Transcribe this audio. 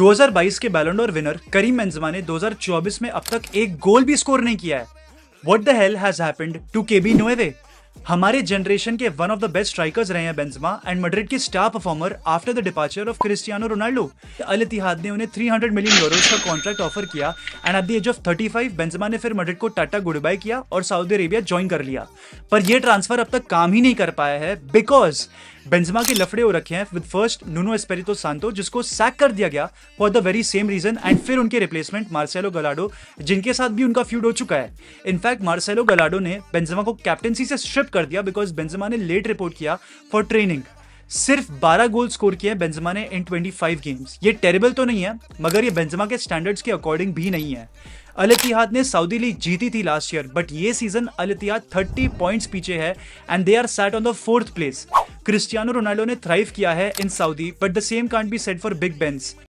2022 के बैलोंडोर विनर करीम बेंजमा ने 2024 में अब तक एक गोल भी स्कोर नहीं किया है what the hell has happened to KB no way हमारे जनरेशन के one of the best strikers रहे हैं बेंजमा एंड मड्रिड के star performer after the departure of Cristiano Ronaldo Al Ittihad ने उन्हें 300 मिलियन यूरो का कॉन्ट्रैक्ट ऑफर किया and at the age of 35 Benzema ने फिर मड्रिड को टाटा गुड बाय किया और सऊदी अरेबिया ज्वाइन कर लिया पर यह ट्रांसफर अब तक काम ही नहीं कर पाया है बिकॉज बेंजमा के लफड़े हो रखे हैं with first Nuno Espirito Santo जिसको सैक कर दिया गया for the very same reason and फिर उनके रिप्लेसमेंट मार्सेलो गलाडो जिनके साथ भी उनका फ्यूड हो चुका है इनफैक्ट मार्सेलो गलाडो ने बेंजमा को कैप्टनसी से स्ट्रिप कर दिया बिकॉज बेंजमा ने लेट रिपोर्ट किया फॉर ट्रेनिंग सिर्फ 12 गोल स्कोर किए बेंजमा ने इन 25 गेम्स ये टेरिबल तो नहीं है मगर ये बेंजमा के स्टैंडर्ड्स के अकॉर्डिंग भी नहीं है अल इतिहाद ने सऊदी लीग जीती थी लास्ट ईयर बट ये सीजन अल इतिहाद 30 पॉइंट्स पीछे है and they are set on the fourth place Cristiano Ronaldo ने थ्राइव किया है in Saudi but the same can't be set for big Benz